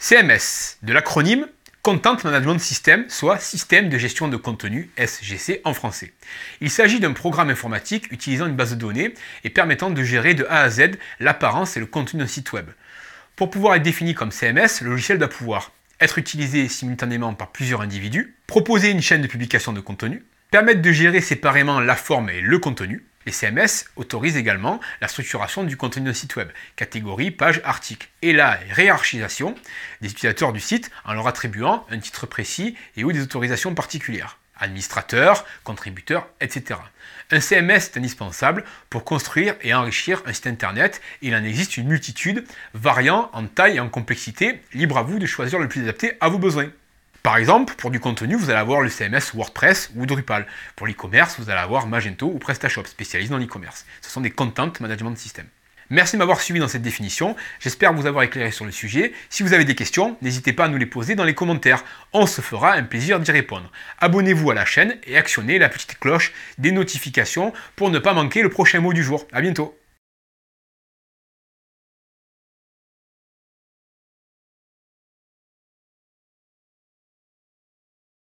CMS, de l'acronyme Content Management System, soit Système de gestion de contenu, SGC en français. Il s'agit d'un programme informatique utilisant une base de données et permettant de gérer de A à Z l'apparence et le contenu d'un site web. Pour pouvoir être défini comme CMS, le logiciel doit pouvoir être utilisé simultanément par plusieurs individus, proposer une chaîne de publication de contenu, permettre de gérer séparément la forme et le contenu, les CMS autorisent également la structuration du contenu d'un site web, catégorie, page, article, et la réarchisation des utilisateurs du site en leur attribuant un titre précis et ou des autorisations particulières administrateurs, contributeurs, etc. Un CMS est indispensable pour construire et enrichir un site internet. Il en existe une multitude, variant en taille et en complexité, libre à vous de choisir le plus adapté à vos besoins. Par exemple, pour du contenu, vous allez avoir le CMS WordPress ou Drupal. Pour l'e-commerce, vous allez avoir Magento ou PrestaShop, spécialisés dans l'e-commerce. Ce sont des content management systems. Merci de m'avoir suivi dans cette définition. J'espère vous avoir éclairé sur le sujet. Si vous avez des questions, n'hésitez pas à nous les poser dans les commentaires. On se fera un plaisir d'y répondre. Abonnez-vous à la chaîne et actionnez la petite cloche des notifications pour ne pas manquer le prochain mot du jour. A bientôt